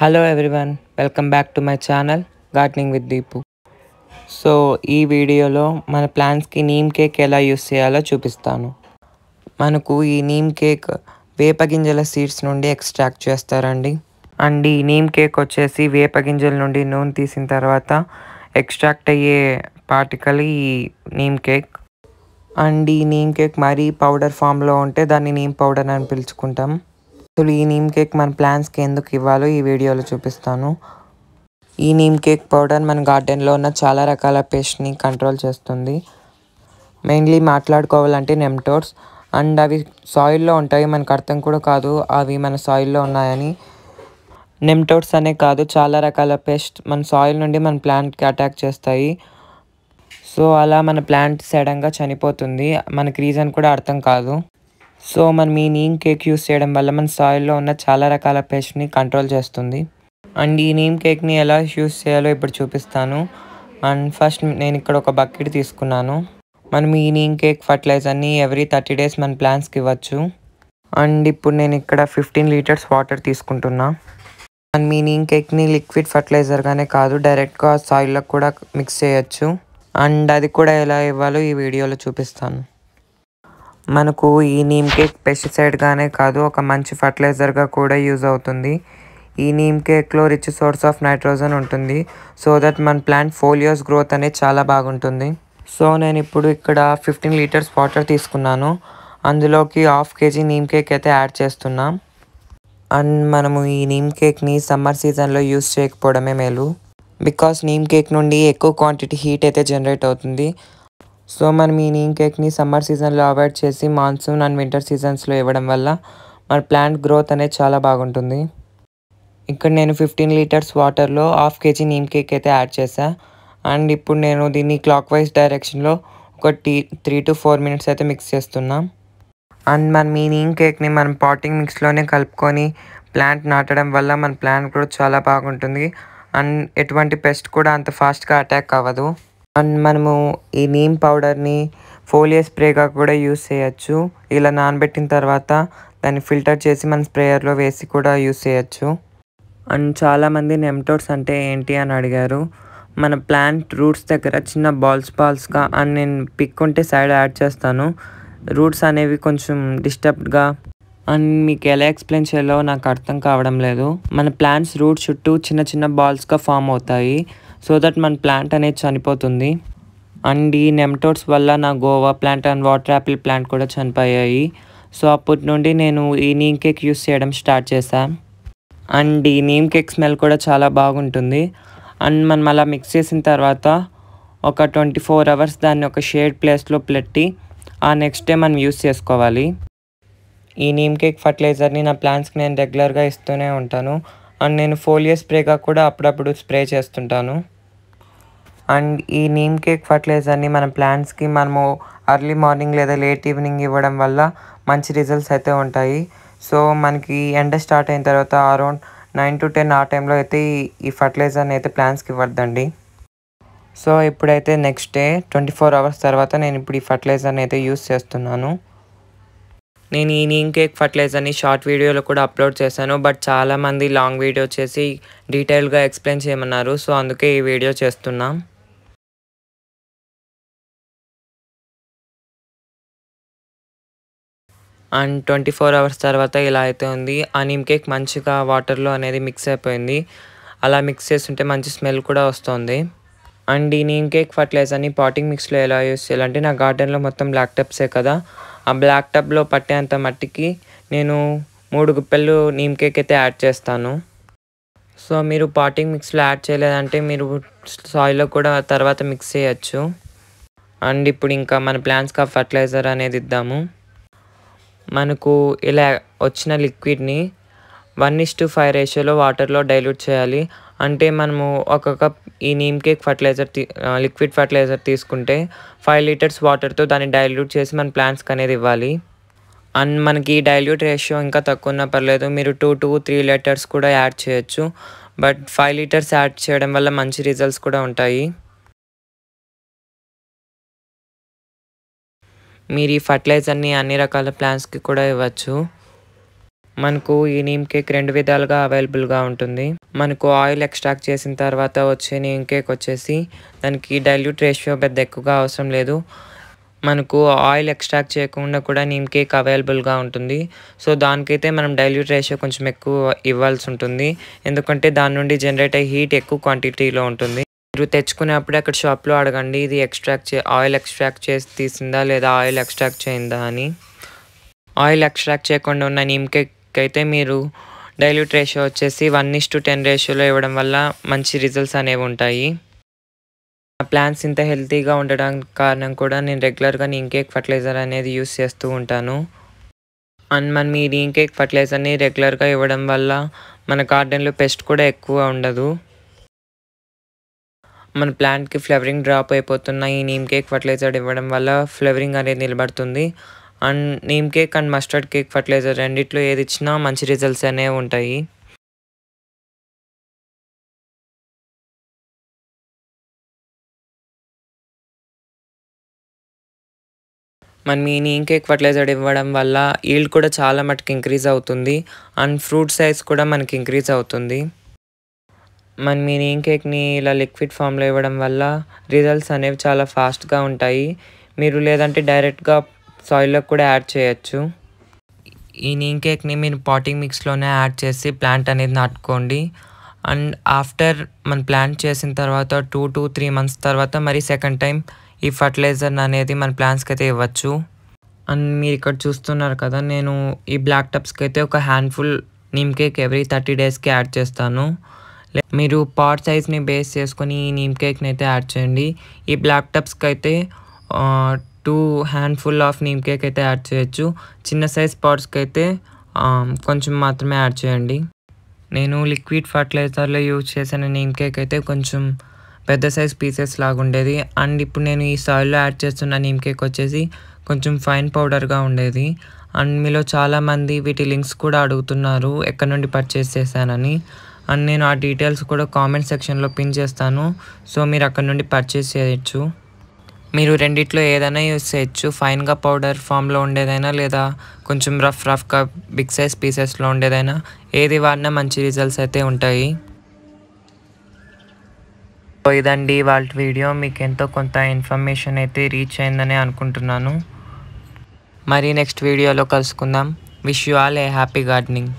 hello everyone welcome back to my channel gardening with Deepu so ఈ వీడియోలో మన ప్లాంట్స్కి నీమ్ కేక్ ఎలా యూస్ చేయాలో చూపిస్తాను మనకు ఈ నీమ్ కేక్ వేపగింజల సీడ్స్ నుండి ఎక్స్ట్రాక్ట్ చేస్తారండి అండ్ ఈ నీమ్ కేక్ వచ్చేసి వేపగింజల నుండి నూనె తీసిన తర్వాత ఎక్స్ట్రాక్ట్ అయ్యే పార్టికల్ ఈ నీమ్ కేక్ అండ్ ఈ నీమ్ కేక్ మరీ పౌడర్ ఫామ్లో ఉంటే దాన్ని నీమ్ పౌడర్ అని పిలుచుకుంటాం అసలు ఈ నీమ్ కేక్ మన ప్లాంట్స్కి ఎందుకు ఇవ్వాలో ఈ వీడియోలో చూపిస్తాను ఈ నీమ్ కేక్ పౌడర్ మన గార్డెన్లో ఉన్న చాలా రకాల పేస్ట్ని కంట్రోల్ చేస్తుంది మెయిన్లీ మాట్లాడుకోవాలంటే నెమ్టోర్స్ అండ్ అవి సాయిల్లో ఉంటాయి మనకు అర్థం కూడా కాదు అవి మన సాయిల్లో ఉన్నాయని నెమ్టోర్స్ అనే కాదు చాలా రకాల పెస్ట్ మన సాయిల్ నుండి మన ప్లాంట్కి అటాక్ చేస్తాయి సో అలా మన ప్లాంట్ సడన్గా చనిపోతుంది మనకి రీజన్ కూడా అర్థం కాదు సో మనం ఈ నీమ్ కేక్ యూస్ చేయడం వల్ల మన సాయిల్లో ఉన్న చాలా రకాల పేస్ట్ని కంట్రోల్ చేస్తుంది అండ్ ఈ నీమ్ కేక్ని ఎలా యూస్ చేయాలో ఇప్పుడు చూపిస్తాను అండ్ ఫస్ట్ నేను ఇక్కడ ఒక బకెట్ తీసుకున్నాను మనం ఈ నీమ్ కేక్ ఫర్టిలైజర్ని ఎవ్రీ థర్టీ డేస్ మన ప్లాంట్స్కి ఇవ్వచ్చు అండ్ ఇప్పుడు నేను ఇక్కడ ఫిఫ్టీన్ లీటర్స్ వాటర్ తీసుకుంటున్నా మన మీ నీమ్ కేక్ని లిక్విడ్ ఫర్టిలైజర్గానే కాదు డైరెక్ట్గా సాయిల్లో కూడా మిక్స్ చేయొచ్చు అండ్ అది కూడా ఎలా ఇవ్వాలో ఈ వీడియోలో చూపిస్తాను మనకు ఈ నీమ్ కేక్ పెస్టిసైడ్గానే కాదు ఒక మంచి ఫర్టిలైజర్గా కూడా యూజ్ అవుతుంది ఈ నీమ్ కేక్లో రిచ్ సోర్స్ ఆఫ్ నైట్రోజన్ ఉంటుంది సో దట్ మన ప్లాంట్ ఫోలియోస్ గ్రోత్ అనేది చాలా బాగుంటుంది సో నేను ఇప్పుడు ఇక్కడ ఫిఫ్టీన్ లీటర్స్ వాటర్ తీసుకున్నాను అందులోకి హాఫ్ కేజీ నీమ్ కేక్ అయితే యాడ్ చేస్తున్నాం అండ్ మనము ఈ నీమ్ కేక్ని సమ్మర్ సీజన్లో యూస్ చేయకపోవడమే మేలు బికాస్ నీమ్ కేక్ నుండి ఎక్కువ క్వాంటిటీ హీట్ అయితే జనరేట్ అవుతుంది సో మనం ఈ నీమ్ కేక్ని సమ్మర్ సీజన్లో అవాయిడ్ చేసి మాన్సూన్ అండ్ వింటర్ సీజన్స్లో ఇవ్వడం వల్ల మన ప్లాంట్ గ్రోత్ అనేది చాలా బాగుంటుంది ఇక్కడ నేను ఫిఫ్టీన్ లీటర్స్ వాటర్లో హాఫ్ కేజీ నీమ్ కేక్ అయితే యాడ్ చేశాను అండ్ ఇప్పుడు నేను దీన్ని క్లాక్ వైజ్ డైరెక్షన్లో ఒక టీ త్రీ టు ఫోర్ మినిట్స్ అయితే మిక్స్ చేస్తున్నాం అండ్ మన ఈ నీమ్ కేక్ని మనం పాటింగ్ మిక్స్లోనే కలుపుకొని ప్లాంట్ నాటడం వల్ల మన ప్లాంట్ గ్రోత్ చాలా బాగుంటుంది అండ్ ఎటువంటి పెస్ట్ కూడా అంత ఫాస్ట్గా అటాక్ అవ్వదు అండ్ మనము ఈ నీమ్ పౌడర్ని ఫోలియర్ స్ప్రేగా కూడా యూస్ చేయొచ్చు ఇలా నానబెట్టిన తర్వాత దాన్ని ఫిల్టర్ చేసి మన స్ప్రేయర్లో వేసి కూడా యూస్ చేయొచ్చు అండ్ చాలామంది నెమ్టోడ్స్ అంటే ఏంటి అని అడిగారు మన ప్లాంట్ రూట్స్ దగ్గర చిన్న బాల్స్ బాల్స్గా అండ్ నేను పిక్ ఉంటే సైడ్ యాడ్ చేస్తాను రూట్స్ అనేవి కొంచెం డిస్టర్బ్డ్గా అండ్ మీకు ఎలా ఎక్స్ప్లెయిన్ చేయాలో నాకు అర్థం కావడం లేదు మన ప్లాంట్స్ రూట్ చుట్టూ చిన్న చిన్న బాల్స్గా ఫామ్ అవుతాయి సో దట్ మన ప్లాంట్ అనేది చనిపోతుంది అండ్ ఈ నెమ్టోడ్స్ వల్ల నా guava plant and water apple plant కూడా చనిపోయాయి సో అప్పటి నుండి నేను ఈ నీమ్ కేక్ యూస్ చేయడం స్టార్ట్ చేశాను అండ్ ఈ నీమ్ కేక్ స్మెల్ కూడా చాలా బాగుంటుంది అండ్ మనం అలా మిక్స్ చేసిన తర్వాత ఒక ట్వంటీ ఫోర్ అవర్స్ దాన్ని ఒక షేడ్ ప్లేస్లో పెట్టి ఆ నెక్స్ట్ డే మనం యూస్ చేసుకోవాలి ఈ నీమ్ కేక్ ఫర్టిలైజర్ని నా ప్లాంట్స్కి నేను రెగ్యులర్గా ఇస్తూనే ఉంటాను అండ్ నేను ఫోలియర్ స్ప్రేగా కూడా అప్పుడప్పుడు స్ప్రే చేస్తుంటాను అండ్ ఈ నీమ్ కేక్ ఫర్టిలైజర్ని మన ప్లాంట్స్కి మనము అర్లీ మార్నింగ్ లేదా లేట్ ఈవినింగ్ ఇవ్వడం వల్ల మంచి రిజల్ట్స్ అయితే ఉంటాయి సో మనకి ఎండ స్టార్ట్ అయిన తర్వాత అరౌండ్ నైన్ టు టెన్ ఆ టైంలో అయితే ఈ ఫర్టిలైజర్ని అయితే ప్లాంట్స్కి ఇవ్వద్దండి సో ఇప్పుడైతే next day twenty four hours తర్వాత నేను ఇప్పుడు ఈ ఫర్టిలైజర్ని అయితే యూస్ చేస్తున్నాను నేను ఈ నీమ్ కేక్ ఫర్టిలైజర్ని షార్ట్ వీడియోలో కూడా అప్లోడ్ చేశాను బట్ చాలామంది లాంగ్ వీడియో చేసి డీటెయిల్గా ఎక్స్ప్లెయిన్ చేయమన్నారు సో అందుకే ఈ వీడియో చేస్తున్నాం అండ్ ట్వంటీ ఫోర్ అవర్స్ తర్వాత ఇలా అయితే ఉంది ఆ నీమ్ కేక్ మంచిగా వాటర్లో అనేది మిక్స్ అయిపోయింది అలా మిక్స్ చేస్తుంటే మంచి స్మెల్ కూడా వస్తుంది అండ్ ఈ నీమ్ కేక్ ఫర్టిలైజర్ని పాటింగ్ మిక్స్లో ఎలా యూస్ చేయాలంటే నా గార్డెన్లో మొత్తం ల్యాక్టప్సే కదా ఆ బ్లాక్ టబ్లో పట్టేంత మట్టికి నేను మూడు గుప్పెళ్ళు నీమ్ కేక్ అయితే యాడ్ చేస్తాను సో మీరు పాటింగ్ మిక్స్లో యాడ్ చేయలేదంటే మీరు సాయిల్లో కూడా తర్వాత మిక్స్ చేయచ్చు అండ్ ఇప్పుడు ఇంకా మన ప్లాంట్స్కి ఆ ఫర్టిలైజర్ అనేది ఇద్దాము మనకు ఇలా వచ్చిన లిక్విడ్ని వన్ ఇస్ టు ఫైవ్ రేషియోలో వాటర్లో డైల్యూట్ చేయాలి అంటే మనము ఒక కప్ ఈ neem cake fertilizer liquid fertilizer తీసుకుంటే ఫైవ్ లీటర్స్ వాటర్తో దాన్ని డైల్యూట్ చేసి మన ప్లాంట్స్కి అనేది ఇవ్వాలి అండ్ మనకి డైల్యూట్ రేషియో ఇంకా తక్కువ ఉన్నా పర్లేదు మీరు టూ టూ త్రీ లీటర్స్ కూడా యాడ్ చేయొచ్చు బట్ ఫైవ్ లీటర్స్ యాడ్ చేయడం వల్ల మంచి రిజల్ట్స్ కూడా ఉంటాయి మీరు ఈ ఫర్టిలైజర్ని అన్ని రకాల ప్లాంట్స్కి కూడా ఇవ్వచ్చు మనకు ఈ నీమ్ కేక్ రెండు విధాలుగా అవైలబుల్గా ఉంటుంది మనకు ఆయిల్ ఎక్స్ట్రాక్ట్ చేసిన తర్వాత వచ్చే నీమ్ కేక్ వచ్చేసి దానికి డైల్యూట్ రేషియో పెద్ద ఎక్కువగా అవసరం లేదు మనకు ఆయిల్ ఎక్స్ట్రాక్ట్ చేయకుండా కూడా నీమ్ కేక్ అవైలబుల్గా ఉంటుంది సో దానికైతే మనం డైల్యూట్ రేషియో కొంచెం ఎక్కువ ఇవ్వాల్సి ఉంటుంది ఎందుకంటే దాని నుండి జనరేట్ అయ్యే హీట్ ఎక్కువ క్వాంటిటీలో ఉంటుంది మీరు తెచ్చుకునేప్పుడు అక్కడ షాప్లో అడగండి ఇది ఎక్స్ట్రాక్ట్ చే ఆయిల్ ఎక్స్ట్రాక్ట్ చేసి తీసిందా లేదా ఆయిల్ ఎక్స్ట్రాక్ట్ చేయిందా అని ఆయిల్ ఎక్స్ట్రాక్ట్ చేయకుండా ఉన్న నీమ్ కేక్ అయితే మీరు డైల్యూట్ రేషియో వచ్చేసి వన్ ఇస్ టు టెన్ రేషియోలో ఇవ్వడం వల్ల మంచి రిజల్ట్స్ అనేవి ఉంటాయి ఆ ప్లాంట్స్ ఇంత హెల్తీగా ఉండడానికి కారణం కూడా నేను రెగ్యులర్గా ఇంకేక్ ఫర్టిలైజర్ అనేది యూస్ చేస్తూ ఉంటాను అండ్ మనం ఈ ఇంకేక్ ఫర్టిలైజర్ని రెగ్యులర్గా ఇవ్వడం వల్ల మన గార్డెన్లో పెస్ట్ కూడా ఎక్కువ ఉండదు మన ప్లాంట్కి ఫ్లవరింగ్ డ్రాప్ అయిపోతున్న ఈ నీమ్ కేక్ ఫర్టిలైజర్ ఇవ్వడం వల్ల ఫ్లవరింగ్ అనేది నిలబడుతుంది and neem cake and mustard cake fertilizer రెండిట్లో ఏది ఇచ్చినా మంచి రిజల్ట్స్ అనేవి ఉంటాయి మనం ఈ నీమ్ కేక్ ఫర్టిలైజర్ ఇవ్వడం వల్ల ఈల్డ్ కూడా చాలా మటుకు ఇంక్రీజ్ అవుతుంది అండ్ ఫ్రూట్ సైజ్ కూడా మనకి ఇంక్రీజ్ అవుతుంది మనం ఈ నీమ్ కేక్ని ఇలా లిక్విడ్ ఫామ్లో ఇవ్వడం వల్ల రిజల్ట్స్ అనేవి చాలా ఫాస్ట్గా ఉంటాయి మీరు లేదంటే డైరెక్ట్గా సాయిల్లో కూడా యాడ్ చేయొచ్చు ఈ నీమ్ కేక్ని మీరు పాటింగ్ మిక్స్లోనే యాడ్ చేసి ప్లాంట్ అనేది నాటుకోండి అండ్ ఆఫ్టర్ మన ప్లాంట్ చేసిన తర్వాత టూ టు త్రీ మంత్స్ తర్వాత మరి సెకండ్ టైం ఈ ఫర్టిలైజర్ అనేది మన ప్లాంట్స్కి అయితే ఇవ్వచ్చు అండ్ మీరు ఇక్కడ చూస్తున్నారు కదా నేను ఈ బ్లాక్ టప్స్కి అయితే ఒక handful neem cake every thirty డేస్కి యాడ్ చేస్తాను మీరు పాట్ సైజ్ని బేస్ చేసుకొని ఈ నీమ్ కేక్ని అయితే యాడ్ చేయండి ఈ బ్లాక్ టప్స్కి అయితే two handful of neem cake అయితే యాడ్ చేయొచ్చు చిన్న సైజ్ పాట్స్కి అయితే కొంచెం మాత్రమే యాడ్ చేయండి నేను లిక్విడ్ ఫర్టిలైజర్లో యూజ్ చేసిన నీమ్ కేక్ అయితే కొంచెం పెద్ద సైజ్ పీసెస్ లాగా ఉండేది అండ్ ఇప్పుడు నేను ఈ సాయిల్లో యాడ్ చేస్తున్న నీమ్ కేక్ వచ్చేసి కొంచెం ఫైన్ పౌడర్గా ఉండేది అండ్ మీలో చాలామంది వీటి లింక్స్ కూడా అడుగుతున్నారు ఎక్కడ నుండి పర్చేస్ చేశానని అండ్ నేను ఆ డీటెయిల్స్ కూడా కామెంట్ సెక్షన్లో పిన్ చేస్తాను సో మీరు అక్కడ నుండి పర్చేస్ చేయొచ్చు మీరు రెండిట్లో ఏదైనా యూజ్ చేయొచ్చు ఫైన్గా పౌడర్ ఫామ్లో ఉండేదైనా లేదా కొంచెం రఫ్ రఫ్గా బిగ్ సైజ్ పీసెస్లో ఉండేదైనా ఏది వాడినా మంచి రిజల్ట్స్ అయితే ఉంటాయి ఇదండి వాళ్ళ వీడియో మీకు ఎంతో కొంత ఇన్ఫర్మేషన్ అయితే రీచ్ అయిందని అనుకుంటున్నాను మరి నెక్స్ట్ వీడియోలో కలుసుకుందాం wish you all a happy gardening